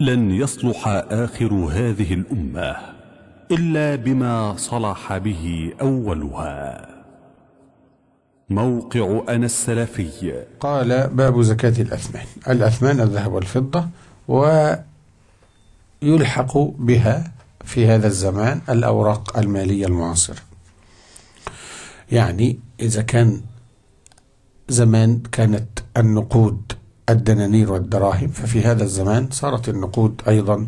لن يصلح آخر هذه الأمة إلا بما صلح به أولها موقع أنا السلفي قال باب زكاة الأثمان الأثمان الذهب والفضة ويلحق بها في هذا الزمان الأوراق المالية المعاصرة يعني إذا كان زمان كانت النقود الدنانير والدراهم ففي هذا الزمان صارت النقود أيضا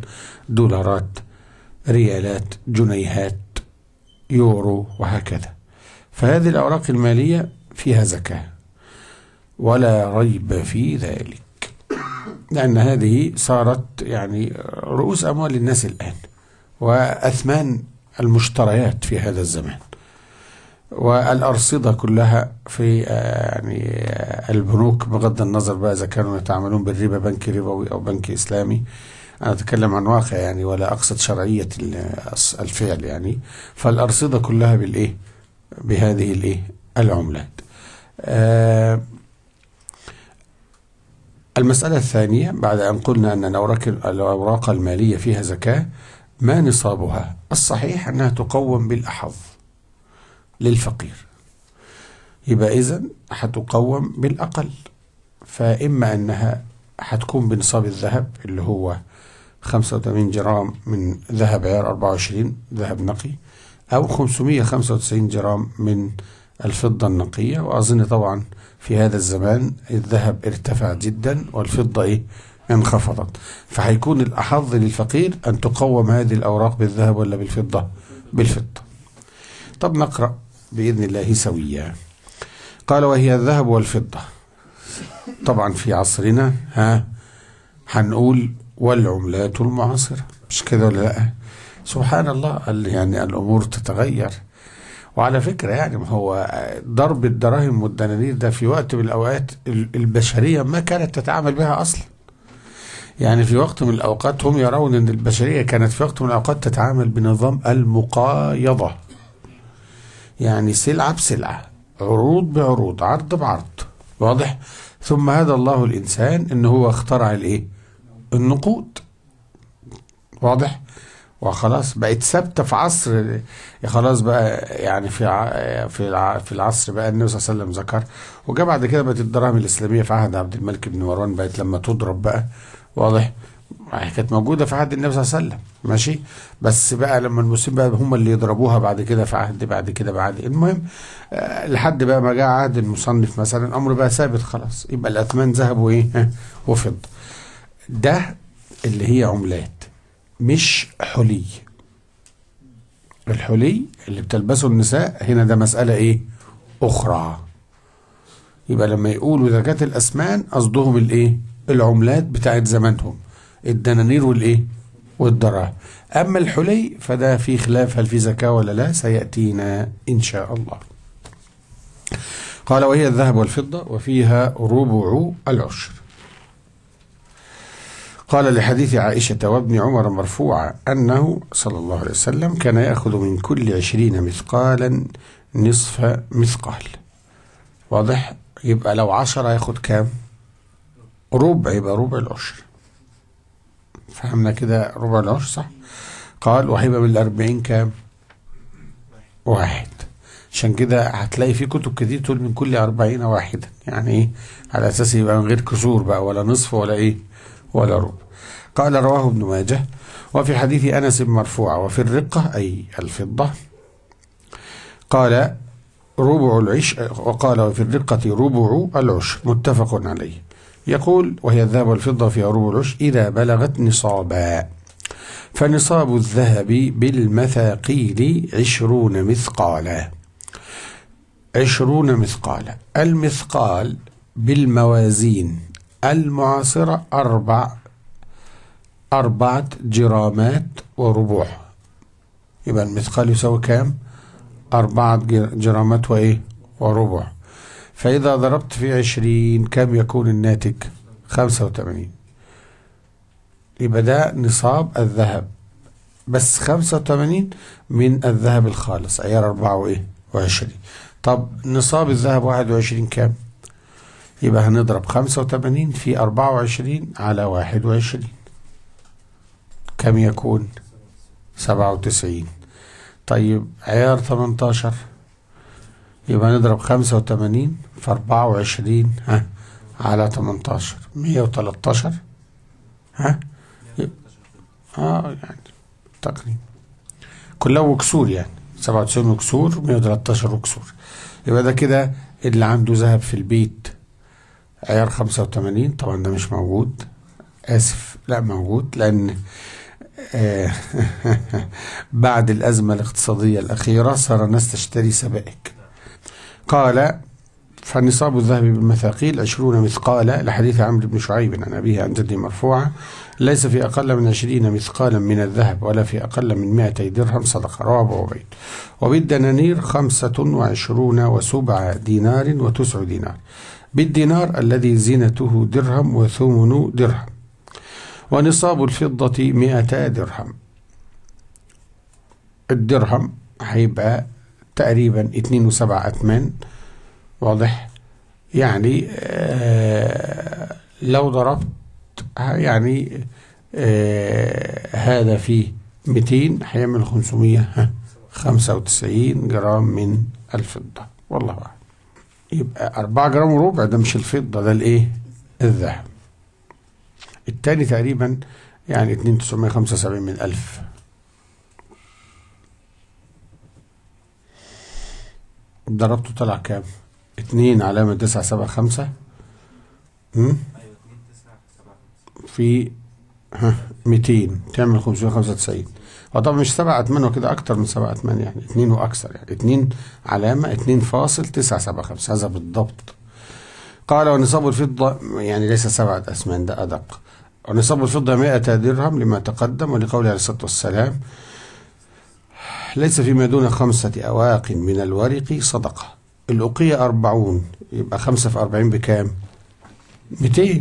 دولارات ريالات جنيهات يورو وهكذا فهذه الأوراق المالية فيها زكاة ولا ريب في ذلك لأن هذه صارت يعني رؤوس أموال الناس الآن وأثمان المشتريات في هذا الزمان والأرصدة كلها في آه، يعني آه، البنوك بغض النظر بقى إذا كانوا يتعاملون بالربا بنك ربوي أو بنك إسلامي أنا أتكلم عن واقع يعني ولا أقصد شرعية الفعل يعني فالأرصدة كلها بالإيه بهذه الإيه العملات آه، المسألة الثانية بعد أن قلنا أن الأوراق المالية فيها زكاة ما نصابها الصحيح أنها تقوم بالأحظ للفقير يبقى إذا هتقوم بالأقل فإما أنها هتكون بنصاب الذهب اللي هو 85 جرام من ذهب عيار 24 ذهب نقي أو 595 جرام من الفضة النقية وأظن طبعا في هذا الزمان الذهب ارتفع جدا والفضة إيه انخفضت فهيكون الأحظ للفقير أن تقوم هذه الأوراق بالذهب ولا بالفضة بالفضة طب نقرأ بإذن الله سوية قال وهي الذهب والفضة طبعا في عصرنا ها هنقول والعملات المعاصرة مش كده ولا لا سبحان الله يعني الأمور تتغير وعلى فكرة يعني هو ضرب الدراهم والدنانير ده في وقت من الأوقات البشرية ما كانت تتعامل بها أصلا يعني في وقت من الأوقات هم يرون أن البشرية كانت في وقت من الأوقات تتعامل بنظام المقايضة يعني سلعة بسلعة عروض بعروض عرض بعرض واضح ثم هدى الله الإنسان إن هو اخترع الإيه النقود واضح وخلاص بقت ثابته في عصر خلاص بقى يعني في في في العصر بقى النبي صلى الله عليه وسلم ذكر وجاء بعد كده بقت الدراهم الاسلاميه في عهد عبد الملك بن مروان بقت لما تضرب بقى واضح آه، هي كانت موجوده في عهد النبي صلى الله عليه وسلم ماشي بس بقى لما المسلمين بقى هم اللي يضربوها بعد كده في عهد بعد كده بعد المهم آه لحد بقى ما جاء عهد المصنف مثلا الامر بقى ثابت خلاص يبقى الاثمان ذهب وايه وفض ده اللي هي عملات مش حلي الحلي اللي بتلبسه النساء هنا ده مساله ايه اخرى يبقى لما يقولوا زكاه الاسمان قصدهم الايه العملات بتاعت زمانهم الدنانير والايه والدراهم اما الحلي فده في خلاف هل في زكاه ولا لا سياتينا ان شاء الله قال وهي الذهب والفضه وفيها ربع العشر قال لحديث عائشة وابن عمر مرفوعا أنه صلى الله عليه وسلم كان يأخذ من كل عشرين مثقالا نصف مثقال واضح يبقى لو عشرة ياخد كام ربع يبقى ربع العشر فهمنا كده ربع العشر صح قال وهيبقى بالاربعين كام واحد عشان كده هتلاقي في كتب كتير تقول من كل أربعين واحدا يعني إيه على أساس يبقى من غير كسور بقى ولا نصف ولا إيه ولا ربع قال رواه ابن ماجه وفي حديث أنس مرفوع وفي الرقة أي الفضة قال ربع العشر وقال وفي الرقة ربع العشر متفق عليه يقول وهي الذهب والفضة في عروب العش إذا بلغت نصابا فنصاب الذهب بالمثاقيل عشرون مثقالا عشرون مثقالا المثقال بالموازين المعاصرة أربع أربعة جرامات وربع يبقى المثقال يساوي كام؟ أربعة جرامات وإيه؟ وربع فإذا ضربت في عشرين كم يكون الناتج خمسة وثمانين يبقى ده نصاب الذهب بس خمسة وثمانين من الذهب الخالص عيار أربعة وإيه وعشرين طب نصاب الذهب واحد وعشرين يبقى هنضرب خمسة وثمانين في أربعة وعشرين على واحد وعشرين كم يكون سبعة وتسعين طيب عيار 18 يبقى نضرب 85 في 24 ها على 18 113 ها اه يعني تقريبا كلها وكسور يعني 97 وكسور 113 وكسور يبقى ده كده اللي عنده ذهب في البيت عيار 85 طبعا ده مش موجود اسف لا موجود لان آه بعد الازمه الاقتصاديه الاخيره صار الناس تشتري سبائك قال فالنصاب الذهبي بالمثاقيل عشرون مثقالا لحديث عمرو بن شعيب عن أبيه عن جده مرفوعة ليس في أقل من عشرين مثقالا من الذهب ولا في أقل من مائتي درهم صدقة رواه أبو عبيد وبالدنانير خمسة وعشرون وسبع دينار وتسع دينار بالدينار الذي زينته درهم وثمن درهم ونصاب الفضة مائتا درهم الدرهم هيبقى تقريبا اتنين وسبعة أثمان واضح يعني آه لو ضربت يعني آه هذا فيه 200 هيعمل 595 جرام من الفضة والله أعلم يبقى 4 جرام وربع ده مش الفضة ده الإيه؟ الذهب الثاني تقريبا يعني 2975 من 1000 ضربته طلع كام؟ 2 علامة 9 7 5 في ها 200 تعمل 595 هو آه، طبعا مش 7 8 وكده اكتر من 7 8 يعني 2 واكثر يعني 2 علامه 2 فاصل 9 7 5 هذا بالضبط قال ونصاب الفضه يعني ليس سبعه اثمان ده ادق ونصاب الفضه 100 درهم لما تقدم ولقوله عليه الصلاه والسلام ليس فيما دون خمسه اواق من الورق صدقه الأوقية أربعون يبقى خمسة في أربعين بكام؟ 200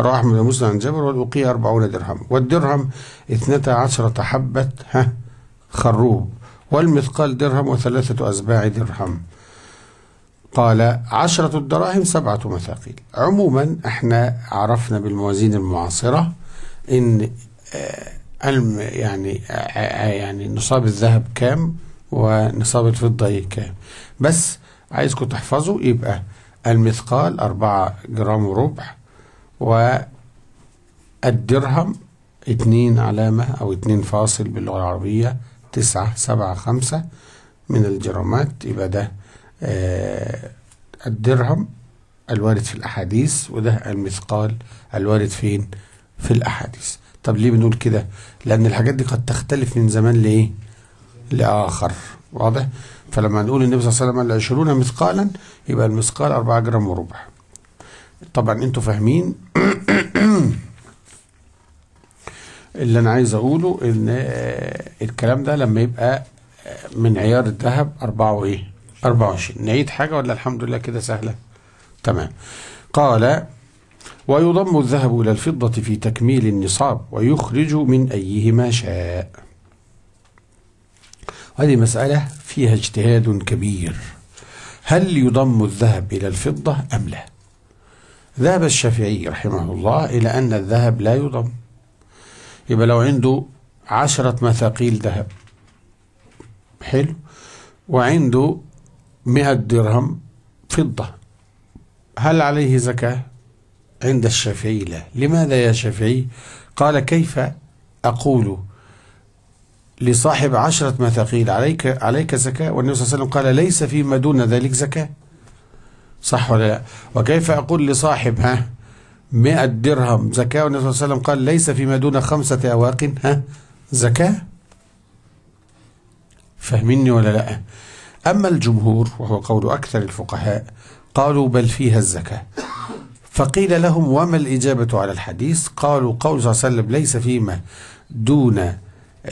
روى أحمد ومسلم عن جابر والأوقية أربعون درهم والدرهم اثنتا عشرة حبة ها خروب والمثقال درهم وثلاثة أسباع درهم قال عشرة الدراهم سبعة مثاقيل عموما احنا عرفنا بالموازين المعاصرة ان آه، يعني آه، آه، يعني نصاب الذهب كام ونصاب الفضة كام بس عايزكم تحفظوا يبقى المثقال أربعة جرام وربع والدرهم اتنين علامة أو اتنين فاصل باللغة العربية تسعة سبعة خمسة من الجرامات يبقى ده آه الدرهم الوارد في الأحاديث وده المثقال الوارد فين في الأحاديث طب ليه بنقول كده لأن الحاجات دي قد تختلف من زمان لإيه لآخر واضح فلما نقول النبي صلى الله عليه وسلم العشرون مثقالا يبقى المثقال 4 جرام وربع طبعا انتوا فاهمين اللي انا عايز اقوله ان آه، الكلام ده لما يبقى آه، من عيار الذهب أربعة وايه 24 نعيد حاجه ولا الحمد لله كده سهله تمام قال ويضم الذهب الى الفضه في تكميل النصاب ويخرج من ايهما شاء هذه مسألة فيها اجتهاد كبير هل يضم الذهب إلى الفضة أم لا ذهب الشافعي رحمه الله إلى أن الذهب لا يضم يبقى لو عنده عشرة مثاقيل ذهب حلو وعنده مئة درهم فضة هل عليه زكاة عند الشافعي لا لماذا يا شافعي قال كيف أقول لصاحب عشرة مثاقيل عليك عليك زكاة والنبي صلى الله عليه وسلم قال ليس فيما دون ذلك زكاة صح ولا لا وكيف أقول لصاحب ها مئة درهم زكاة والنبي صلى الله عليه وسلم قال ليس فيما دون خمسة أواق ها زكاة فاهميني ولا لا أما الجمهور وهو قول أكثر الفقهاء قالوا بل فيها الزكاة فقيل لهم وما الإجابة على الحديث قالوا قول صلى الله عليه وسلم ليس فيما دون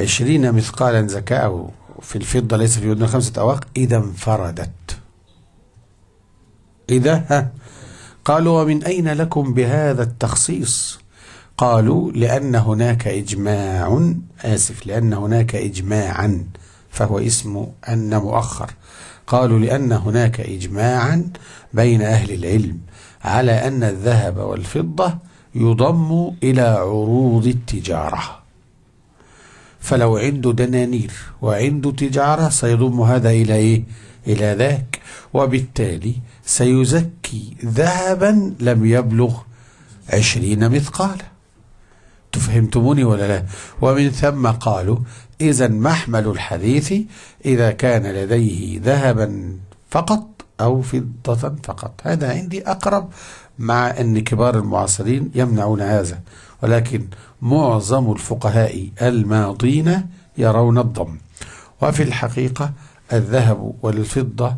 عشرين مثقالا ذكاءه في الفضة ليس في ودن خمسة أواق إذا انفردت إذا ها قالوا ومن أين لكم بهذا التخصيص قالوا لأن هناك إجماع آسف لأن هناك إجماعا فهو اسم أن مؤخر قالوا لأن هناك إجماعا بين أهل العلم على أن الذهب والفضة يضم إلى عروض التجارة فلو عنده دنانير وعنده تجارة سيضم هذا إلى إيه؟ إلى ذاك وبالتالي سيزكي ذهبا لم يبلغ عشرين مثقالا تفهمتموني ولا لا ومن ثم قالوا إذا محمل الحديث إذا كان لديه ذهبا فقط أو فضة فقط هذا عندي أقرب مع أن كبار المعاصرين يمنعون هذا ولكن معظم الفقهاء الماضين يرون الضم وفي الحقيقة الذهب والفضة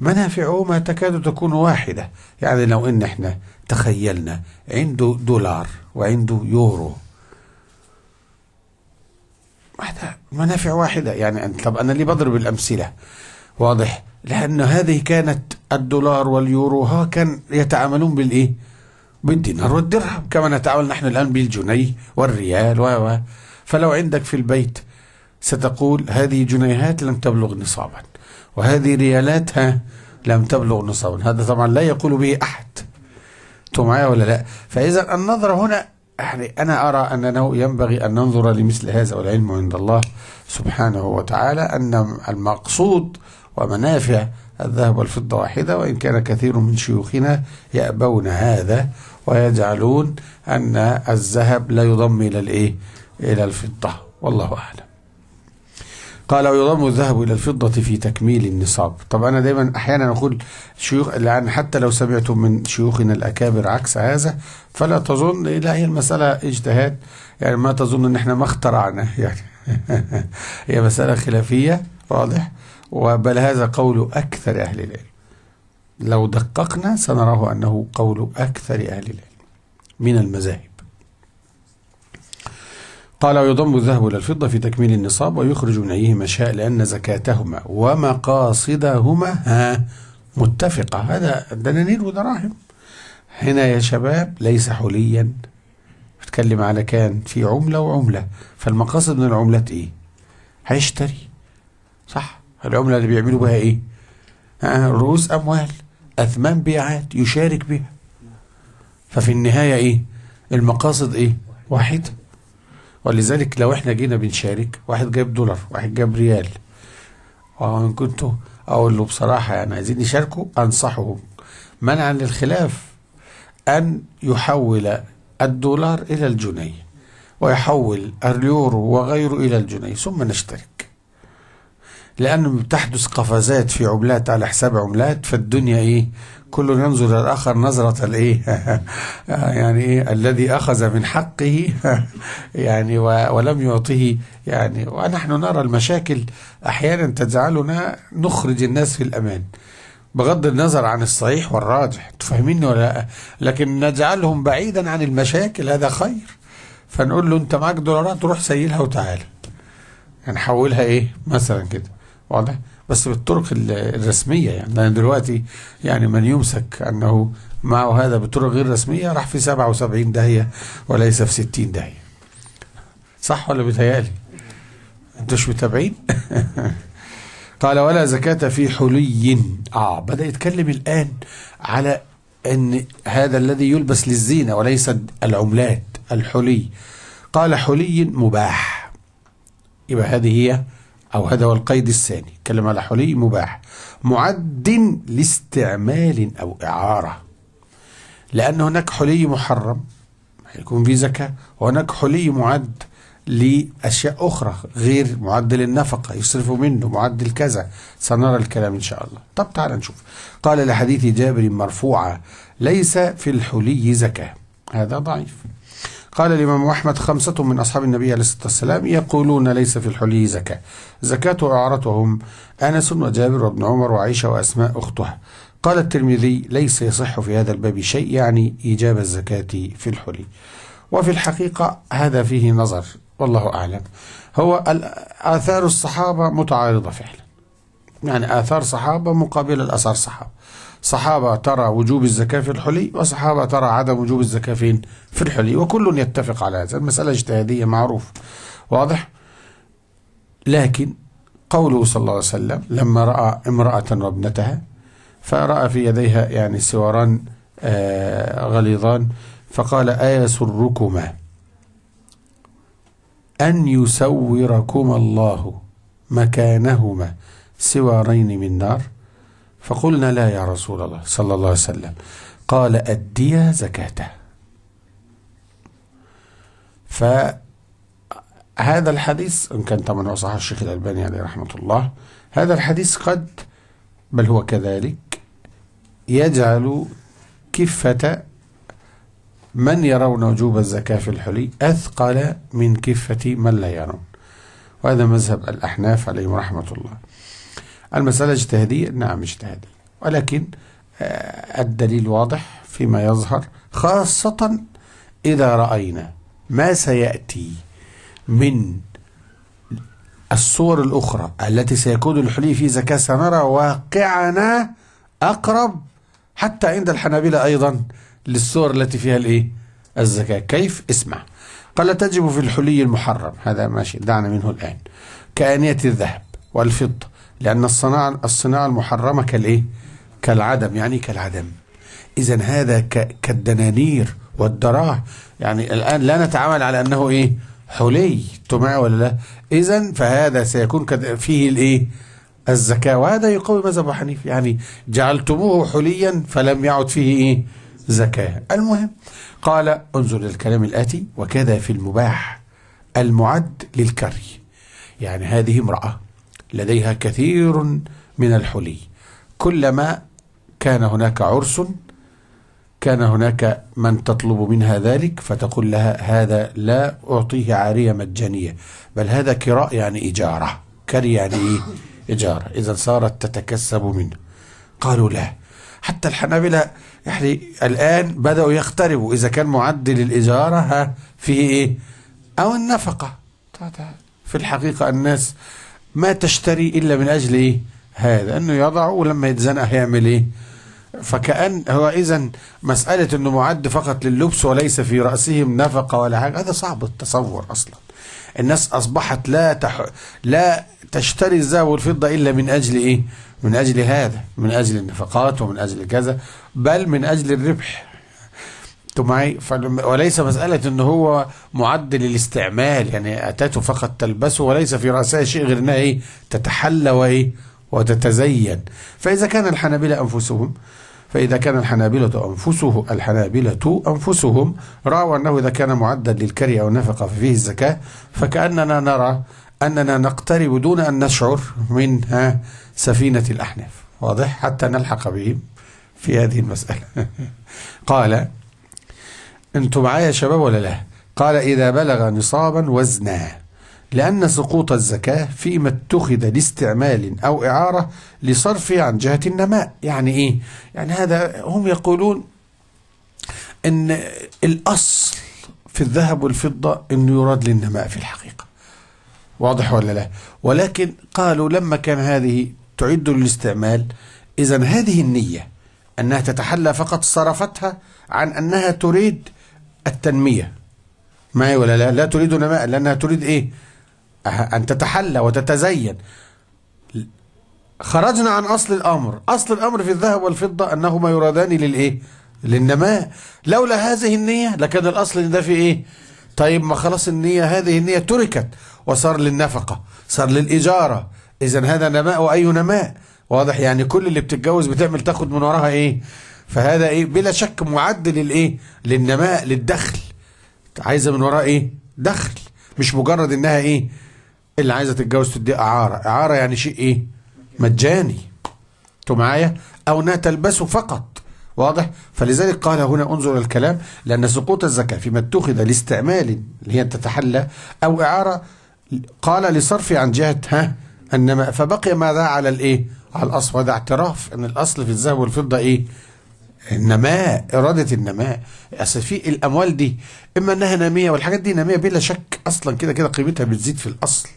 منافعهما تكاد تكون واحدة يعني لو إن إحنا تخيلنا عنده دولار وعنده يورو منافع واحدة يعني أنت طب أنا اللي بضرب الأمثلة واضح لأن هذه كانت الدولار واليورو ها كان يتعاملون بالإيه بالدينار والدرهم كما نتعامل نحن الآن بالجنيه والريال و فلو عندك في البيت ستقول هذه جنيهات لم تبلغ نصابا وهذه ريالاتها لم تبلغ نصابا هذا طبعا لا يقول به أحد انتم معايا ولا لا فإذا النظرة هنا يعني أنا أرى أننا ينبغي أن ننظر لمثل هذا والعلم عند الله سبحانه وتعالى أن المقصود ومنافع الذهب والفضة واحدة وإن كان كثير من شيوخنا يأبون هذا ويجعلون أن الذهب لا يضم إلى الإيه؟ إلى الفضة والله أعلم قال ويضم الذهب إلى الفضة في تكميل النصاب طب أنا دايما أحيانا أقول شيوخ لأن حتى لو سمعتم من شيوخنا الأكابر عكس هذا فلا تظن لا هي المسألة اجتهاد يعني ما تظن أن احنا ما اخترعنا يعني هي مسألة خلافية واضح وبل هذا قول أكثر أهل العلم لو دققنا سنراه أنه قول أكثر أهل العلم من المذاهب قال ويضم الذهب إلى الفضة في تكميل النصاب ويخرج من أيه شاء لأن زكاتهما ومقاصدهما ها متفقة هذا دنانير ودراهم هنا يا شباب ليس حليا بتكلم على كان في عملة وعملة فالمقاصد من العملات إيه هيشتري صح العملة اللي بيعملوا بها إيه آه رؤوس أموال أثمان بيعات يشارك بها ففي النهاية إيه المقاصد إيه واحدة ولذلك لو إحنا جينا بنشارك واحد جايب دولار واحد جايب ريال وإن آه، كنت أقول له بصراحة يعني عايزين يشاركوا أنصحهم منعا للخلاف أن يحول الدولار إلى الجنيه ويحول اليورو وغيره إلى الجنيه ثم نشترك لأنه بتحدث قفزات في عملات على حساب عملات فالدنيا إيه كل ينظر الآخر نظرة الإيه يعني إيه الذي أخذ من حقه يعني ولم يعطه يعني ونحن نرى المشاكل أحيانا تجعلنا نخرج الناس في الأمان بغض النظر عن الصحيح والراجح تفهميني ولا لا لكن نجعلهم بعيدا عن المشاكل هذا خير فنقول له انت معك دولارات روح سيلها وتعالى هنحولها حولها ايه مثلا كده واضح بس بالطرق الرسميه يعني لان دلوقتي يعني من يمسك انه معه هذا بطرق غير رسميه راح في 77 داهيه وليس في 60 داهيه صح ولا بيتهيألي انتوا مش متابعين قال ولا زكاة في حلي اه بدأ يتكلم الآن على أن هذا الذي يلبس للزينة وليس العملات الحلي قال حلي مباح يبقى هذه هي أو هذا هو القيد الثاني تكلم على حلي مباح معد لاستعمال أو إعارة لأن هناك حلي محرم هيكون في زكاة وهناك حلي معد لأشياء أخرى غير معدل النفقة يصرفوا منه معدل كذا سنرى الكلام إن شاء الله طب تعال نشوف قال لحديث جابر مرفوعة ليس في الحلي زكاة هذا ضعيف قال الإمام أحمد خمسة من أصحاب النبي عليه الصلاة والسلام يقولون ليس في الحلي زكاة زكاة أعرتهم أنس وجابر وابن عمر وعيشة وأسماء أختها قال الترمذي ليس يصح في هذا الباب شيء يعني إيجاب الزكاة في الحلي وفي الحقيقة هذا فيه نظر والله أعلم هو آثار الصحابة متعارضة فعلا يعني آثار صحابة مقابل الأثار صحابة صحابة ترى وجوب الزكاة في الحلي وصحابة ترى عدم وجوب الزكاة فين في الحلي وكل يتفق على هذا المسألة اجتهادية معروف واضح لكن قوله صلى الله عليه وسلم لما رأى امرأة وابنتها فرأى في يديها يعني سواران آه، غليظان فقال أيسركما أن يسوركما الله مكانهما سوارين من نار فقلنا لا يا رسول الله صلى الله عليه وسلم قال أدي زكاته فهذا الحديث إن كان طبعا هو صحيح الشيخ الألباني عليه رحمة الله هذا الحديث قد بل هو كذلك يجعل كفة من يرون وجوب الزكاة في الحلي أثقل من كفة من لا يرون وهذا مذهب الأحناف عليهم رحمة الله المسألة اجتهادية نعم اجتهادية ولكن آه، الدليل واضح فيما يظهر خاصة إذا رأينا ما سيأتي من الصور الأخرى التي سيكون الحلي في زكاة سنرى واقعنا أقرب حتى عند الحنابلة أيضا للصور التي فيها الإيه؟ الزكاة كيف؟ اسمع قال تجب في الحلي المحرم هذا ماشي دعنا منه الآن كآنية الذهب والفضة لأن الصناعة الصناعة المحرمة كالإيه؟ كالعدم يعني إيه كالعدم إذا هذا كالدنانير والدراع يعني الآن لا نتعامل على أنه إيه؟ حلي طمع ولا لا؟ إذا فهذا سيكون فيه الإيه؟ الزكاة وهذا يقوي مذهب حنيف يعني جعلتموه حليا فلم يعد فيه إيه؟ زكاة المهم قال انظر للكلام الآتي وكذا في المباح المعد للكري يعني هذه امرأة لديها كثير من الحلي كلما كان هناك عرس كان هناك من تطلب منها ذلك فتقول لها هذا لا أعطيه عارية مجانية بل هذا كراء يعني إجارة كري يعني إيه؟ إجارة إذا صارت تتكسب منه قالوا لا حتى الحنابلة يعني الآن بدأوا يقتربوا إذا كان معدل الإجارة فيه إيه أو النفقة في الحقيقة الناس ما تشتري إلا من أجل إيه هذا أنه يضع ولما يتزنق هيعمل إيه فكأن هو إذا مسألة أنه معد فقط لللبس وليس في رأسهم نفقة ولا حاجة هذا صعب التصور أصلا الناس أصبحت لا تح... لا تشتري الذهب والفضة إلا من أجل إيه من أجل هذا من أجل النفقات ومن أجل كذا بل من أجل الربح معي وليس مسألة ان هو معد للاستعمال يعني اتاته فقط تلبسه وليس في رأسها شيء غير انها ايه تتحلى وايه وتتزين فإذا كان الحنابلة أنفسهم فإذا كان الحنابلة أنفسه الحنابلة أنفسهم رأوا أنه إذا كان معدا للكري أو النفقة ففيه الزكاة فكأننا نرى أننا نقترب دون أن نشعر من سفينة الأحناف واضح حتى نلحق بهم في هذه المسألة قال انتوا معايا يا شباب ولا لا قال إذا بلغ نصابا وزنا لأن سقوط الزكاة فيما اتخذ لاستعمال أو إعارة لصرفه عن جهة النماء يعني إيه؟ يعني هذا هم يقولون أن الأصل في الذهب والفضة أنه يراد للنماء في الحقيقة واضح ولا لا ولكن قالوا لما كان هذه تعد للاستعمال إذا هذه النية أنها تتحلى فقط صرفتها عن أنها تريد التنمية معي ولا لا لا تريد نماء لأنها تريد إيه أن تتحلى وتتزين خرجنا عن أصل الأمر أصل الأمر في الذهب والفضة أنهما يرادان للإيه للنماء لولا هذه النية لكان الأصل ده في إيه طيب ما خلاص النية هذه النية تركت وصار للنفقة صار للإجارة إذا هذا نماء وأي نماء واضح يعني كل اللي بتتجوز بتعمل تاخد من وراها إيه فهذا ايه بلا شك معدل الايه للنماء للدخل عايزه من وراء ايه دخل مش مجرد انها ايه اللي عايزه تتجوز تدي اعاره اعاره يعني شيء ايه مجاني انتوا معايا او انها تلبسه فقط واضح فلذلك قال هنا انظر الكلام لان سقوط الزكاه فيما اتخذ لاستعمال اللي هي تتحلى او اعاره قال لصرف عن جهه ها انما فبقي ماذا على الايه على الاصل وهذا اعتراف ان الاصل في الذهب والفضه ايه النماء اراده النماء اصل في الاموال دي اما انها ناميه والحاجات دي ناميه بلا شك اصلا كده كده قيمتها بتزيد في الاصل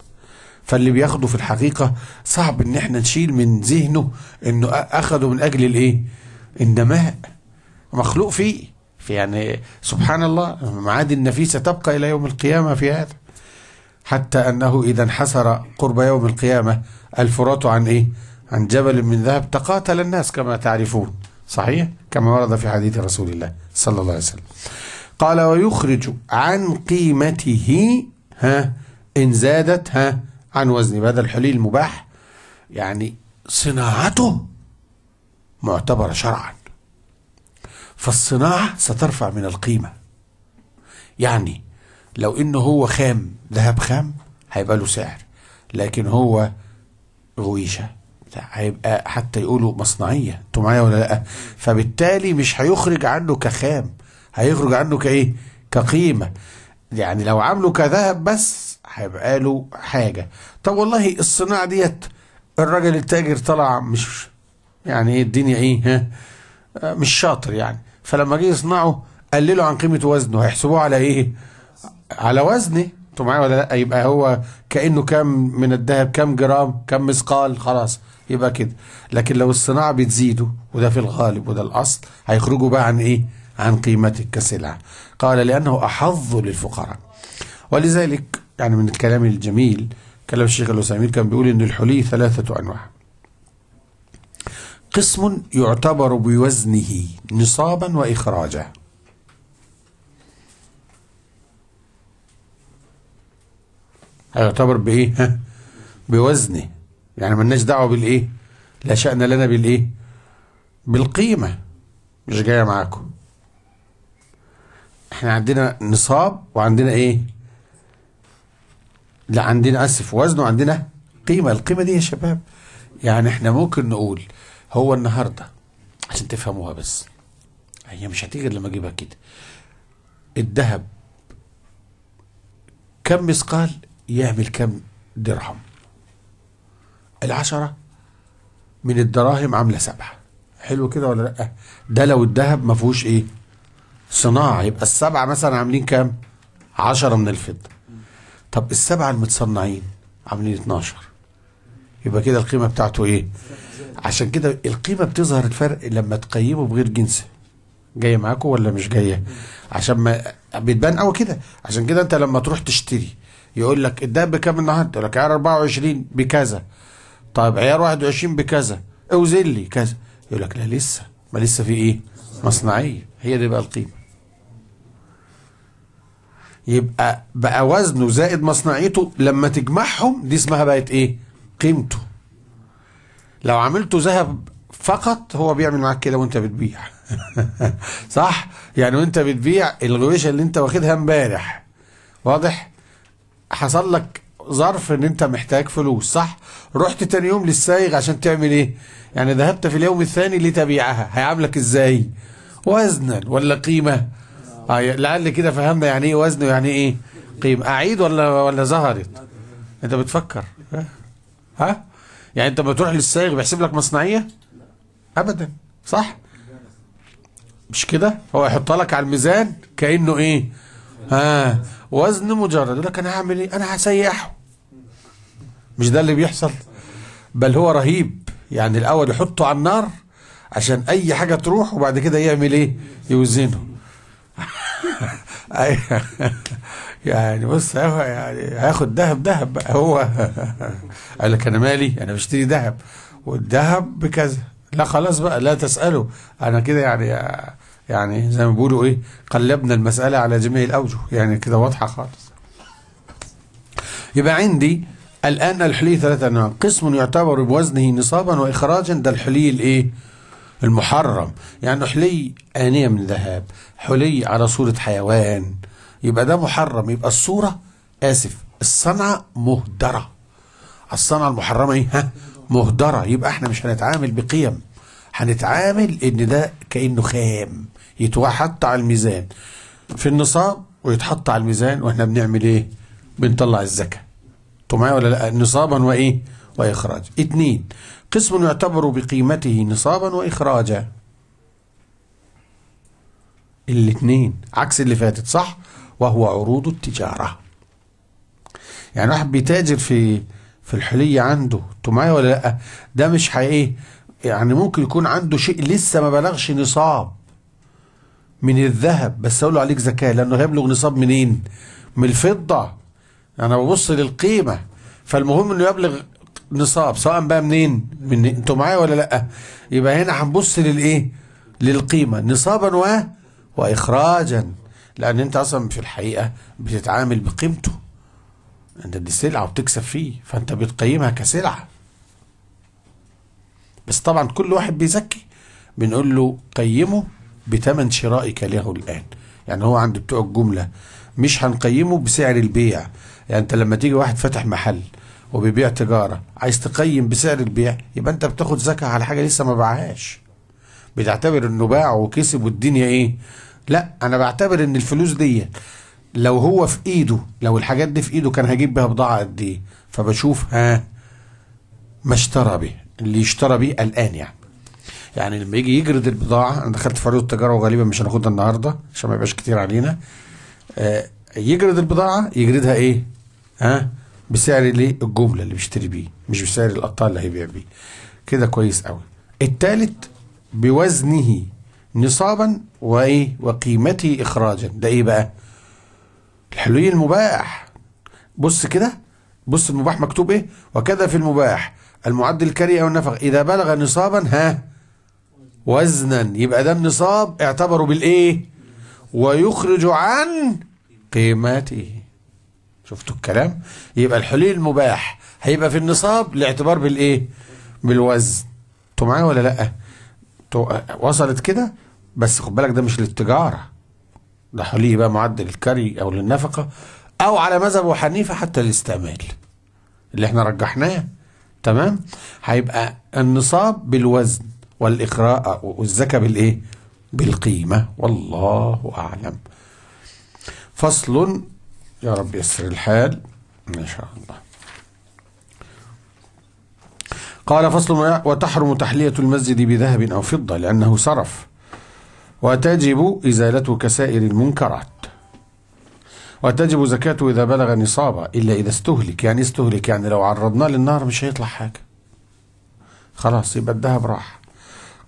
فاللي بياخده في الحقيقه صعب ان احنا نشيل من ذهنه انه اخده من اجل الايه؟ النماء مخلوق فيه في يعني سبحان الله معادي النفيسه تبقى الى يوم القيامه في هذا حتى انه اذا انحسر قرب يوم القيامه الفرات عن ايه؟ عن جبل من ذهب تقاتل الناس كما تعرفون صحيح كما ورد في حديث رسول الله صلى الله عليه وسلم قال ويخرج عن قيمته ها إن زادت ها عن وزن هذا الحلي المباح يعني صناعته معتبرة شرعا فالصناعة سترفع من القيمة يعني لو إنه هو خام ذهب خام هيبقى له سعر لكن هو غويشة هيبقى حتى يقولوا مصنعيه انتوا معايا ولا لا فبالتالي مش هيخرج عنه كخام هيخرج عنه كايه كقيمه يعني لو عامله كذهب بس هيبقى له حاجه طب والله الصناعه ديت الراجل التاجر طلع مش يعني ايه الدنيا ايه ها مش شاطر يعني فلما جه يصنعه قللوا عن قيمه وزنه هيحسبوه على ايه على وزنه انتوا معايا ولا لا يبقى هو كانه كام من الذهب كام جرام كام مثقال خلاص يبقى كده لكن لو الصناعة بتزيده وده في الغالب وده الأصل هيخرجوا بقى عن إيه عن قيمتك كسلعة قال لأنه أحظ للفقراء ولذلك يعني من الكلام الجميل كلام الشيخ الوسامير كان بيقول إن الحلي ثلاثة أنواع قسم يعتبر بوزنه نصابا وإخراجا هيعتبر بإيه؟ بوزنه يعني مالناش دعوه بالايه لا شأن لنا بالايه بالقيمه مش جايه معاكم احنا عندنا نصاب وعندنا ايه لا عندنا اسف وزن وعندنا قيمه القيمه دي يا شباب يعني احنا ممكن نقول هو النهارده عشان تفهموها بس هي مش هتيجي لما اجيبها كده الذهب كم مثقال يعمل كم درهم العشرة من الدراهم عاملة سبعة حلو كده ولا لأ ده لو الذهب ما فيهوش ايه صناعة يبقى السبعة مثلا عاملين كام عشرة من الفضة طب السبعة المتصنعين عاملين 12 يبقى كده القيمة بتاعته ايه عشان كده القيمة بتظهر الفرق لما تقيمه بغير جنسه جاية معاكم ولا مش جاية عشان ما بتبان قوي كده عشان كده انت لما تروح تشتري يقول لك الدهب بكام النهارده يقول لك 24 بكذا طيب عيار 21 بكذا اوزن لي كذا يقول لك لا لسه ما لسه في ايه مصنعيه هي دي بقى القيمه يبقى بقى وزنه زائد مصنعيته لما تجمعهم دي اسمها بقت ايه قيمته لو عملته ذهب فقط هو بيعمل معاك كده وانت بتبيع صح يعني وانت بتبيع الغويشه اللي انت واخدها امبارح واضح حصل لك ظرف ان انت محتاج فلوس صح رحت تاني يوم للسايغ عشان تعمل ايه يعني ذهبت في اليوم الثاني لتبيعها هيعاملك ازاي وزنا ولا قيمة آه لعل كده فهمنا يعني ايه وزن ويعني ايه قيمة اعيد ولا ولا ظهرت انت بتفكر ها يعني انت بتروح للسايغ بيحسب لك مصنعية ابدا صح مش كده هو يحط لك على الميزان كأنه ايه ها وزن مجرد يقول لك انا هعمل ايه انا هسيحه مش ده اللي بيحصل بل هو رهيب يعني الاول يحطه على النار عشان اي حاجه تروح وبعد كده يعمل ايه يوزنه يعني بص يعني هياخد ذهب ذهب بقى هو قال لك انا مالي انا بشتري ذهب والذهب بكذا لا خلاص بقى لا تساله انا كده يعني يعني زي ما بيقولوا ايه قلبنا المساله على جميع الاوجه يعني كده واضحه خالص يبقى عندي الآن الحلي ثلاثة أنواع قسم يعتبر بوزنه نصابا وإخراجا ده الحلي الإيه المحرم يعني حلي آنية من ذهب حلي على صورة حيوان يبقى ده محرم يبقى الصورة آسف الصنعة مهدرة الصنعة المحرمة إيه ها مهدرة يبقى احنا مش هنتعامل بقيم هنتعامل ان ده كأنه خام يتحط على الميزان في النصاب ويتحط على الميزان واحنا بنعمل ايه بنطلع الزكاه انتوا معايا ولا لا نصابا وايه واخراجا اثنين قسم يعتبر بقيمته نصابا واخراجا الاثنين عكس اللي فاتت صح وهو عروض التجاره يعني واحد بيتاجر في في الحليه عنده انتوا معايا ولا لا ده مش حقيقي يعني ممكن يكون عنده شيء لسه ما بلغش نصاب من الذهب بس اقول له عليك زكاه لانه هيبلغ نصاب منين من الفضه انا ببص للقيمه فالمهم انه يبلغ نصاب سواء بقى منين من انتوا معايا ولا لا يبقى هنا هنبص للايه للقيمه نصابا و واخراجا لان انت اصلا في الحقيقه بتتعامل بقيمته انت دي سلعه وبتكسب فيه فانت بتقيمها كسلعه بس طبعا كل واحد بيزكي بنقول له قيمه بثمن شرائك له الان يعني هو عند بتوع الجمله مش هنقيمه بسعر البيع يعني انت لما تيجي واحد فاتح محل وبيبيع تجاره عايز تقيم بسعر البيع يبقى انت بتاخد زكاه على حاجه لسه ما باعهاش بتعتبر انه باع وكسب والدنيا ايه لا انا بعتبر ان الفلوس دي لو هو في ايده لو الحاجات دي في ايده كان هجيب بيها بضاعه قد ايه فبشوف ها ما اشترى به اللي اشترى بيه قلقان يعني يعني لما يجي يجرد البضاعه انا دخلت فريق التجاره وغالبا مش هناخدها النهارده عشان ما يبقاش كتير علينا آه يجرد البضاعه يجردها ايه ها بسعر ليه الجمله اللي بيشتري بيه مش بسعر القطاع اللي هيبيع بيه كده كويس قوي الثالث بوزنه نصابا وايه وقيمته اخراجا ده ايه بقى الحلوي المباح بص كده بص المباح مكتوب ايه وكذا في المباح المعد الكري او النفق اذا بلغ نصابا ها وزنا يبقى ده النصاب اعتبره بالايه ويخرج عن قيمته شفتوا الكلام يبقى الحلي المباح هيبقى في النصاب لاعتبار بالايه بالوزن انتوا معايا ولا لا وصلت كده بس خد بالك ده مش للتجاره ده حلي بقى معدل الكري او للنفقه او على مذهب حنيفه حتى الاستعمال اللي احنا رجحناه تمام هيبقى النصاب بالوزن والاقراء والزكاه بالايه بالقيمه والله اعلم فصل يا رب يسر الحال إن شاء الله قال فصل ما وتحرم تحلية المسجد بذهب أو فضة لأنه صرف وتجب إزالته كسائر المنكرات وتجب زكاته إذا بلغ نصابه إلا إذا استهلك يعني استهلك يعني لو عرضناه للنار مش هيطلع حاجة خلاص يبقى الذهب راح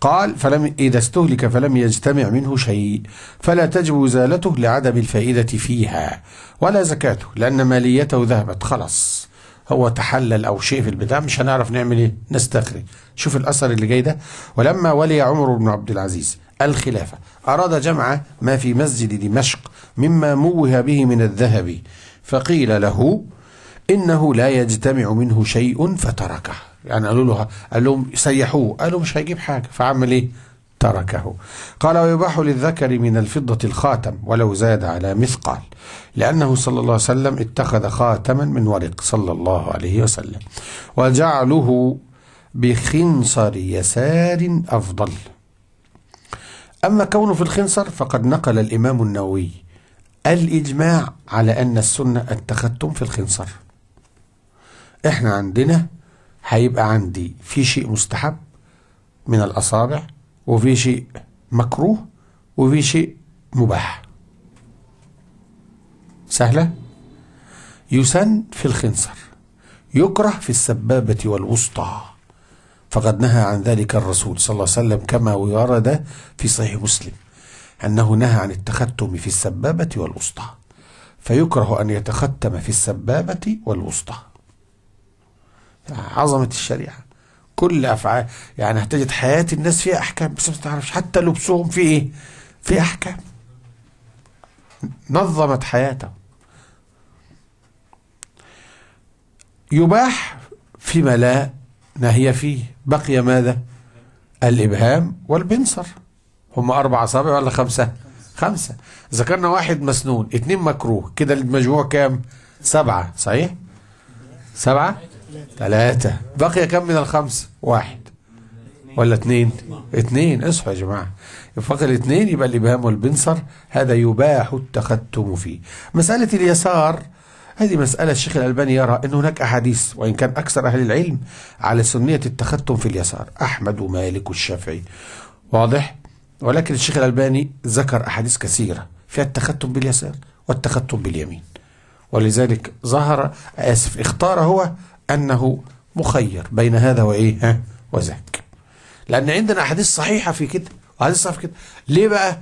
قال فلم إذا استهلك فلم يجتمع منه شيء فلا تجب إزالته لعدم الفائدة فيها ولا زكاته لأن ماليته ذهبت خلاص هو تحلل أو شيء في البتاع مش هنعرف نعمل إيه نستخرج شوف الأثر اللي جاي ده ولما ولي عمر بن عبد العزيز الخلافة أراد جمع ما في مسجد دمشق مما موه به من الذهب فقيل له إنه لا يجتمع منه شيء فتركه يعني قالوا له قال لهم سيحوه قالوا مش هيجيب حاجة فعمل إيه تركه قال ويباح للذكر من الفضة الخاتم ولو زاد على مثقال لأنه صلى الله عليه وسلم اتخذ خاتما من ورق صلى الله عليه وسلم وجعله بخنصر يسار أفضل أما كونه في الخنصر فقد نقل الإمام النووي الإجماع على أن السنة التختم في الخنصر إحنا عندنا هيبقى عندي في شيء مستحب من الأصابع وفي شيء مكروه وفي شيء مباح سهلة يسن في الخنصر يكره في السبابة والوسطى فقد نهى عن ذلك الرسول صلى الله عليه وسلم كما ورد في صحيح مسلم أنه نهى عن التختم في السبابة والوسطى فيكره أن يتختم في السبابة والوسطى عظمه الشريعه كل افعال يعني هتجد حياه الناس فيها احكام بس ما تعرفش حتى لبسهم فيه ايه؟ فيه احكام نظمت حياته يباح فيما لا نهي فيه بقي ماذا الإبهام والبنصر هم أربعة أصابع ولا خمسة خمسة ذكرنا واحد مسنون اتنين مكروه كده المجموع كام سبعة صحيح سبعة ثلاثة بقي كم من الخمسة واحد ولا اثنين اثنين اصحوا يا جماعة فقط الاثنين يبقى الإبهام والبنصر هذا يباح التختم فيه مسألة اليسار هذه مسألة الشيخ الألباني يرى أن هناك أحاديث وإن كان أكثر أهل العلم على سنية التختم في اليسار أحمد ومالك والشافعي واضح ولكن الشيخ الألباني ذكر أحاديث كثيرة فيها التختم باليسار والتختم باليمين ولذلك ظهر آسف اختار هو أنه مخير بين هذا وإيه ها وذاك لأن عندنا أحاديث صحيحة في كده وأحاديث صحيحة في كده ليه بقى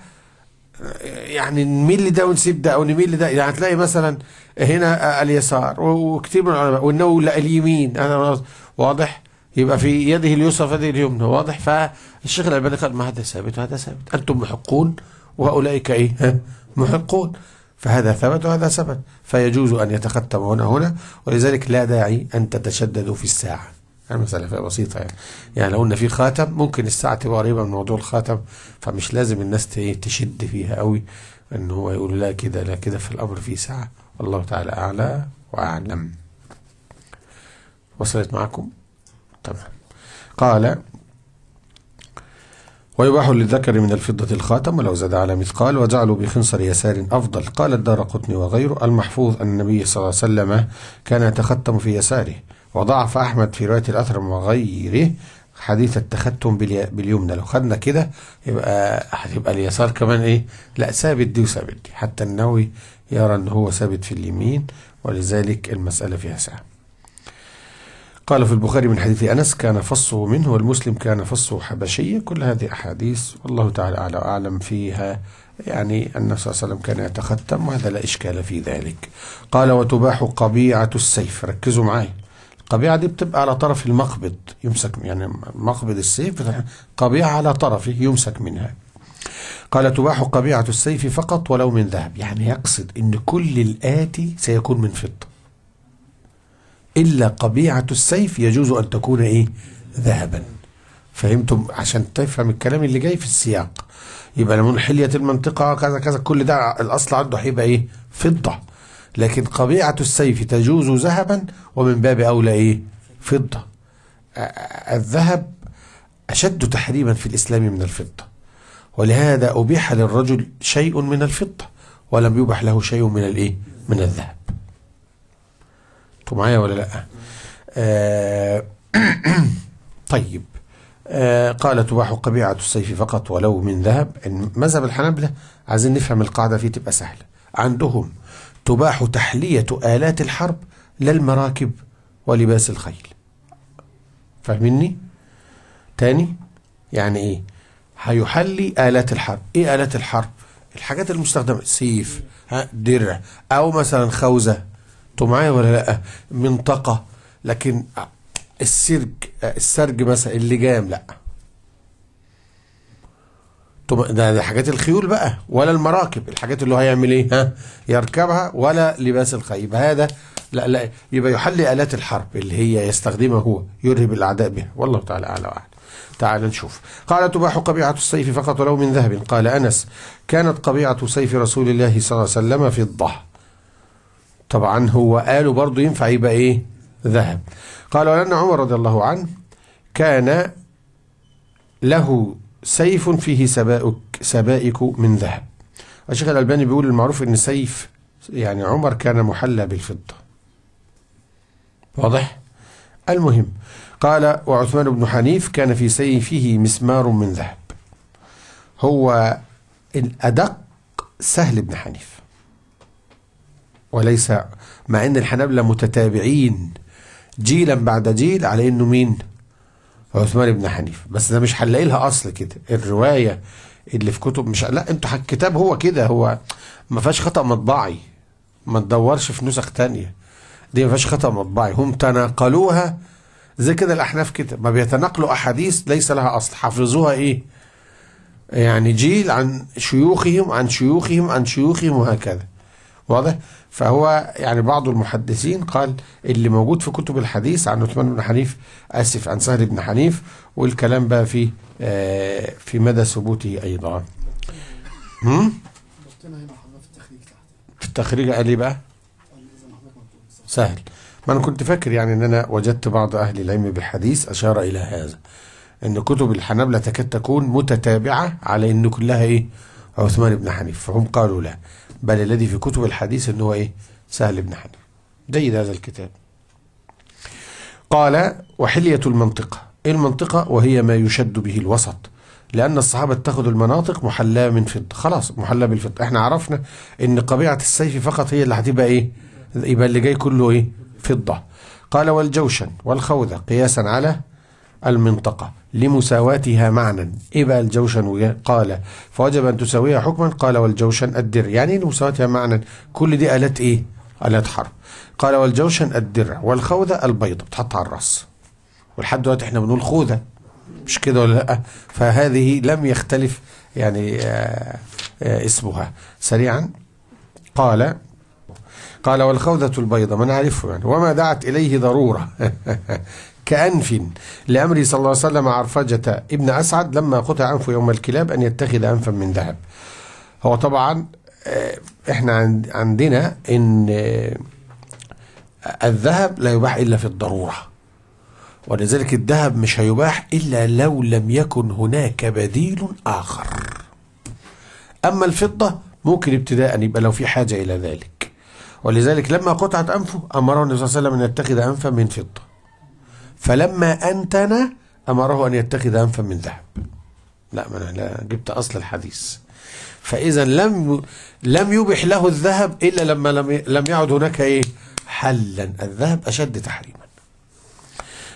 يعني نميل لده ونسيب ده أو نميل لده يعني هتلاقي مثلا هنا اليسار وكتير من العلماء وإنه لا اليمين أنا واضح يبقى في يده اليسرى في يده اليمنى واضح فالشيخ الألباني قال ما هذا ثابت وهذا ثابت أنتم محقون وهؤلاء ايه محقون فهذا ثبت وهذا ثبت فيجوز أن يتختم هنا هنا ولذلك لا داعي أن تتشددوا في الساعة المسألة بسيطة يعني يعني لو قلنا في خاتم ممكن الساعة تبقى قريبة من موضوع الخاتم فمش لازم الناس تشد فيها قوي ان هو يقول لا كده لا كده في الأمر في ساعة والله تعالى أعلى وأعلم وصلت معكم تمام قال ويباح للذكر من الفضة الخاتم ولو زاد على مثقال وجعلوا بخنصر يسار أفضل قال الدار قطني وغيره المحفوظ أن النبي صلى الله عليه وسلم كان يتختم في يساره وضعف أحمد في رواية الأثر وغيره حديث التختم باليمنى لو خدنا كده يبقى هتبقى اليسار كمان ايه لا ثابت دي وثابت دي حتى النووي يرى ان هو ثابت في اليمين ولذلك المسألة فيها سعه. قال في البخاري من حديث أنس كان فصه منه والمسلم كان فصه حبشية كل هذه أحاديث والله تعالى أعلى فيها يعني أن صلى الله عليه وسلم كان يتختم وهذا لا إشكال في ذلك قال وتباح قبيعة السيف ركزوا معي القبيعة دي بتبقى على طرف المقبض يمسك يعني مقبض السيف قبيعة على طرفه يمسك منها قال تباح قبيعة السيف فقط ولو من ذهب يعني يقصد أن كل الآتي سيكون من فضة إلا قبيعة السيف يجوز أن تكون إيه ذهبا فهمتم عشان تفهم الكلام اللي جاي في السياق يبقى لمن حلية المنطقة كذا كذا كل ده الأصل عنده هيبقى إيه فضة لكن قبيعة السيف تجوز ذهبا ومن باب أولى إيه فضة الذهب أشد تحريما في الإسلام من الفضة ولهذا أبيح للرجل شيء من الفضة ولم يبح له شيء من الإيه من الذهب انتوا معايا ولا لا آه طيب آه قال تباح قبيعة السيف فقط ولو من ذهب مذهب الحنابلة عايزين نفهم القاعدة فيه تبقى سهلة عندهم تباح تحلية آلات الحرب لا المراكب ولباس الخيل فاهميني تاني يعني ايه هيحلي آلات الحرب ايه آلات الحرب الحاجات المستخدمة سيف ها درع او مثلا خوذة انتوا معايا ولا لا منطقه لكن السرج السرج مثلا اللجام لا ده, حاجات الخيول بقى ولا المراكب الحاجات اللي هو هيعمل ايه ها يركبها ولا لباس الخيب هذا لا لا يبقى يحلي آلات الحرب اللي هي يستخدمها هو يرهب الأعداء بها والله تعالى أعلى واعلم تعال نشوف قال تباح قبيعة السيف فقط ولو من ذهب قال أنس كانت قبيعة سيف رسول الله صلى الله عليه وسلم فضة طبعا هو قالوا برضه ينفع يبقى ايه ذهب قال ولأن عمر رضي الله عنه كان له سيف فيه سبائك, سبائك من ذهب الشيخ الألباني بيقول المعروف أن سيف يعني عمر كان محلى بالفضة واضح المهم قال وعثمان بن حنيف كان في سيفه مسمار من ذهب هو الأدق سهل بن حنيف وليس مع ان الحنابلة متتابعين جيلا بعد جيل على انه مين عثمان بن حنيفه بس ده مش هنلاقي لها اصل كده الروايه اللي في كتب مش لا انتوا الكتاب هو كده هو ما فيهاش خطا مطبعي ما تدورش في نسخ تانية دي ما فيهاش خطا مطبعي هم تناقلوها زي كده الاحناف كده ما بيتناقلوا احاديث ليس لها اصل حفظوها ايه يعني جيل عن شيوخهم عن شيوخهم عن شيوخهم وهكذا واضح فهو يعني بعض المحدثين قال اللي موجود في كتب الحديث عن عثمان بن حنيف اسف عن سهل بن حنيف والكلام بقى في آه، في مدى ثبوته ايضا هم؟ في التخريج قال ايه بقى سهل ما انا كنت فاكر يعني ان انا وجدت بعض اهل العلم بالحديث اشار الى هذا ان كتب الحنابلة تكاد تكون متتابعة على ان كلها ايه عثمان بن حنيف فهم قالوا لا بل الذي في كتب الحديث أنه إيه سهل بن حنيف جيد هذا الكتاب قال وحلية المنطقة إيه المنطقة وهي ما يشد به الوسط لأن الصحابة اتخذوا المناطق محلاة من فضة خلاص محلاة بالفضة احنا عرفنا ان قبيعة السيف فقط هي اللي هتبقى ايه يبقى اللي جاي كله ايه فضة قال والجوشن والخوذة قياسا على المنطقة لمساواتها معنى إيه بقى الجوشن قال فوجب أن تساويها حكما قال والجوشن الدر يعني إيه لمساواتها معنى كل دي آلات إيه آلات حرب قال والجوشن الدرع والخوذة البيضة بتحط على الرأس ولحد دلوقتي احنا بنقول خوذة مش كده ولا لأ فهذه لم يختلف يعني آآ آه، آآ آه، اسمها سريعا قال قال والخوذة البيضة ما نعرفه يعني وما دعت إليه ضرورة كأنف لأمر صلى الله عليه وسلم عرفجة ابن أسعد لما قطع أنفه يوم الكلاب أن يتخذ أنفا من ذهب هو طبعا آه، احنا عندنا ان آه، الذهب لا يباح إلا في الضرورة ولذلك الذهب مش هيباح إلا لو لم يكن هناك بديل آخر أما الفضة ممكن ابتداء يبقى لو في حاجة إلى ذلك ولذلك لما قطعت أنفه أمره النبي صلى الله عليه وسلم أن يتخذ أنفا من فضة فلما أنتن أمره أن يتخذ أنفا من ذهب لا ما أنا جبت أصل الحديث فإذا لم لم يبح له الذهب إلا لما لم لم يعد هناك إيه حلا الذهب أشد تحريما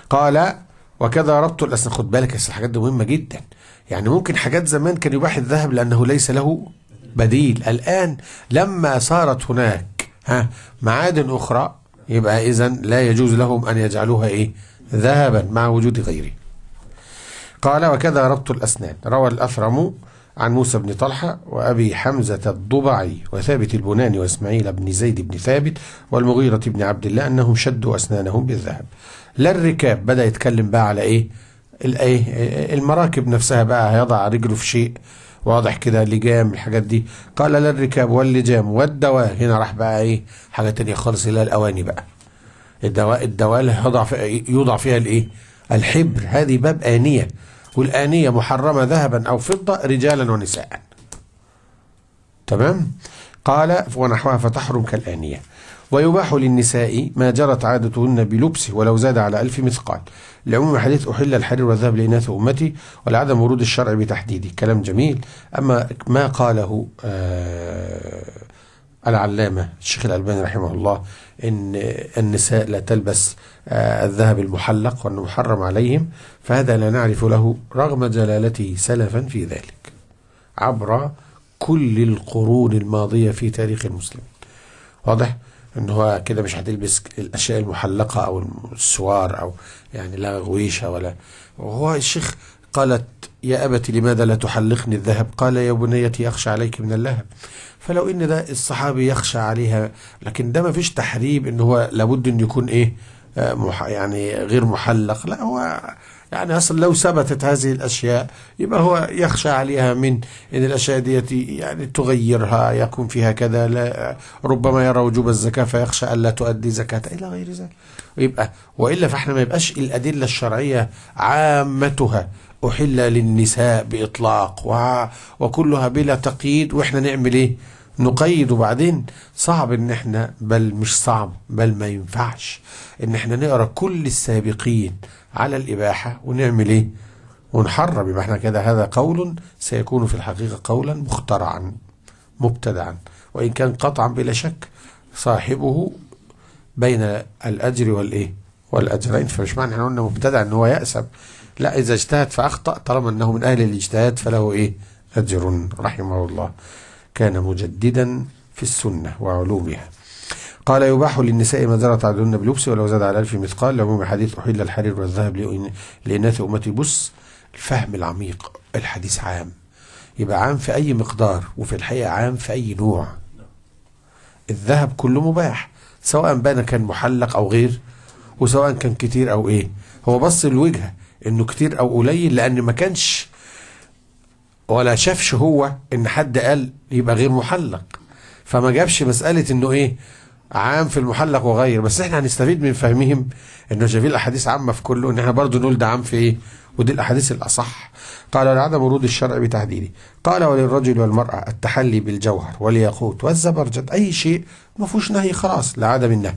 قال وكذا ربط الأسنان خد بالك الحاجات دي مهمة جدا يعني ممكن حاجات زمان كان يباح الذهب لأنه ليس له بديل الآن لما صارت هناك ها معادن أخرى يبقى إذا لا يجوز لهم أن يجعلوها إيه ذهبا مع وجود غيره قال وكذا ربط الأسنان روى الأثرم عن موسى بن طلحة وأبي حمزة الضبعي وثابت البناني وإسماعيل بن زيد بن ثابت والمغيرة بن عبد الله أنهم شدوا أسنانهم بالذهب لا الركاب بدأ يتكلم بقى على إيه الايه المراكب نفسها بقى هيضع رجله في شيء واضح كده لجام الحاجات دي قال لا الركاب واللجام والدواء هنا راح بقى ايه حاجه تانية خالص الى الاواني بقى الدواء الدواء يوضع يوضع فيها الايه؟ الحبر هذه باب آنية والآنية محرمة ذهبا أو فضة رجالا ونساء تمام قال ونحوها فتحرم كالآنية ويباح للنساء ما جرت عادتهن بلبسه ولو زاد على ألف مثقال لعموم حديث أحل الحرير والذهب لإناث أمتي ولعدم ورود الشرع بتحديده كلام جميل أما ما قاله آه العلامة الشيخ الألباني رحمه الله أن النساء لا تلبس آه، الذهب المحلق وأنه محرم عليهم فهذا لا نعرف له رغم جلالته سلفا في ذلك عبر كل القرون الماضية في تاريخ المسلمين واضح؟ ان هو كده مش هتلبس الاشياء المحلقه او السوار او يعني لا غويشه ولا وهو الشيخ قالت يا أبت لماذا لا تحلقني الذهب قال يا بنيتي أخشى عليك من اللهب فلو إن ده الصحابي يخشى عليها لكن ده ما فيش تحريب إن هو لابد إن يكون إيه آه، يعني غير محلق لا هو يعني أصلا لو ثبتت هذه الأشياء يبقى هو يخشى عليها من أن الأشياء دي يعني تغيرها يكون فيها كذا لا ربما يرى وجوب الزكاة فيخشى ألا تؤدي زكاة إلى غير ذلك ويبقى وإلا فإحنا ما يبقاش الأدلة الشرعية عامتها أحل للنساء بإطلاق وكلها بلا تقييد وإحنا نعمل إيه نقيد وبعدين صعب ان احنا بل مش صعب بل ما ينفعش ان احنا نقرا كل السابقين على الاباحه ونعمل ايه؟ ونحرم يبقى احنا كده هذا قول سيكون في الحقيقه قولا مخترعا مبتدعا وان كان قطعا بلا شك صاحبه بين الاجر والايه؟ والاجرين فمش معنى احنا قلنا مبتدع ان هو يأسب لا إذا اجتهد فأخطأ طالما أنه من أهل الاجتهاد فله إيه أجر رحمه الله كان مجددا في السنة وعلومها قال يباح للنساء ما زالت عدلن بلبس ولو زاد على ألف مثقال لعموم حديث أحل الحرير والذهب لإناث أمتي بص الفهم العميق الحديث عام يبقى عام في أي مقدار وفي الحقيقة عام في أي نوع الذهب كله مباح سواء بان كان محلق أو غير وسواء كان كتير أو إيه هو بص الوجهة انه كتير او قليل لان ما كانش ولا شافش هو ان حد قال يبقى غير محلق فما جابش مساله انه ايه عام في المحلق وغير بس احنا هنستفيد من فهمهم انه شايفين الاحاديث عامه في كله ان احنا برضو نقول ده عام في ايه ودي الاحاديث الاصح قال لعدم ورود الشرع بتحديده قال وللرجل والمراه التحلي بالجوهر والياقوت والزبرجد اي شيء ما فيهوش نهي خلاص لعدم النهي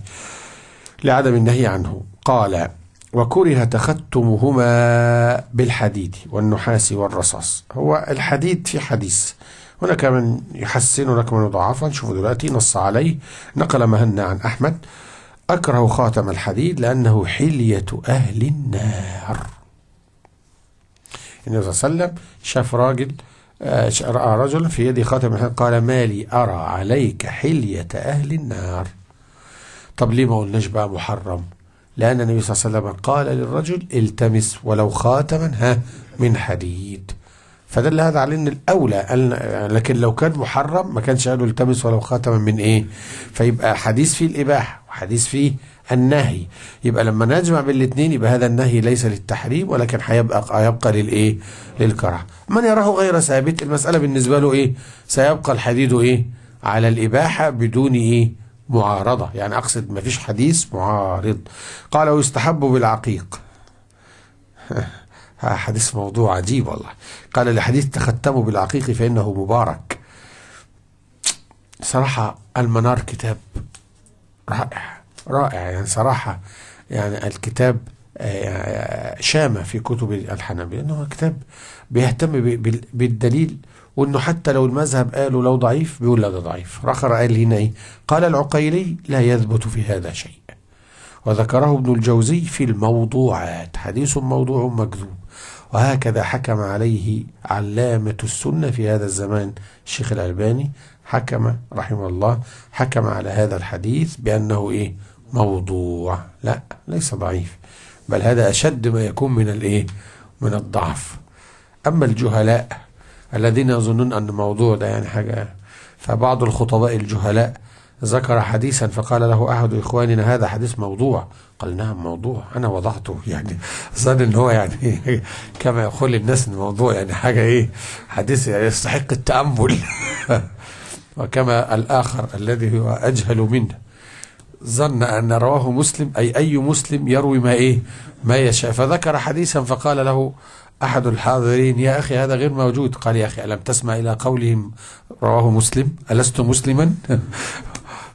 لعدم النهي عنه قال وكره تختمهما بالحديد والنحاس والرصاص هو الحديد في حديث هناك من يحسن هناك من يضعفه نشوف دلوقتي نص عليه نقل مهنا عن أحمد أكره خاتم الحديد لأنه حلية أهل النار النبي صلى الله عليه وسلم شاف راجل آه، رأى رجلا في يده خاتم الحديد قال مالي أرى عليك حلية أهل النار طب ليه ما قلناش بقى محرم لأن النبي صلى الله عليه وسلم قال للرجل التمس ولو خاتما ها من حديد فدل هذا على ان الاولى لكن لو كان محرم ما كانش قالوا التمس ولو خاتما من ايه فيبقى حديث فيه الاباحه وحديث فيه النهي يبقى لما نجمع بين الاثنين يبقى هذا النهي ليس للتحريم ولكن هيبقى يبقى للايه للكره من يراه غير ثابت المساله بالنسبه له ايه سيبقى الحديد ايه على الاباحه بدون ايه معارضة يعني أقصد ما فيش حديث معارض قال ويستحب بالعقيق آه، حديث موضوع عجيب والله قال الحديث تختموا بالعقيق فإنه مبارك صراحة المنار كتاب رائع رائع يعني صراحة يعني الكتاب آه، آه، شامة في كتب الحنابلة لأنه كتاب بيهتم بالدليل وانه حتى لو المذهب قالوا لو ضعيف بيقول لا ده ضعيف رخر قال هنا ايه قال العقيلي لا يثبت في هذا شيء وذكره ابن الجوزي في الموضوعات حديث موضوع مكذوب وهكذا حكم عليه علامة السنة في هذا الزمان الشيخ الألباني حكم رحمه الله حكم على هذا الحديث بأنه إيه موضوع لا ليس ضعيف بل هذا أشد ما يكون من الإيه من الضعف أما الجهلاء الذين يظنون أن الموضوع ده يعني حاجة فبعض الخطباء الجهلاء ذكر حديثا فقال له أحد إخواننا هذا حديث موضوع قال نعم موضوع أنا وضعته يعني ظن إن هو يعني كما يقول الناس إن يعني حاجة إيه حديث يعني يستحق التأمل وكما الآخر الذي هو أجهل منه ظن أن رواه مسلم أي أي مسلم يروي ما إيه ما يشاء فذكر حديثا فقال له أحد الحاضرين يا أخي هذا غير موجود قال يا أخي ألم تسمع إلى قولهم رواه مسلم ألست مسلما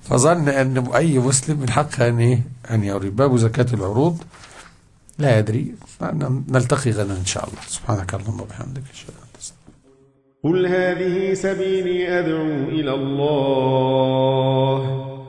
فظن أن أي مسلم من حقه أن إيه؟ أن يوري باب زكاة العروض لا أدري نلتقي غدا إن شاء الله سبحانك اللهم وبحمدك أشهد قل هذه سبيلي أدعو إلى الله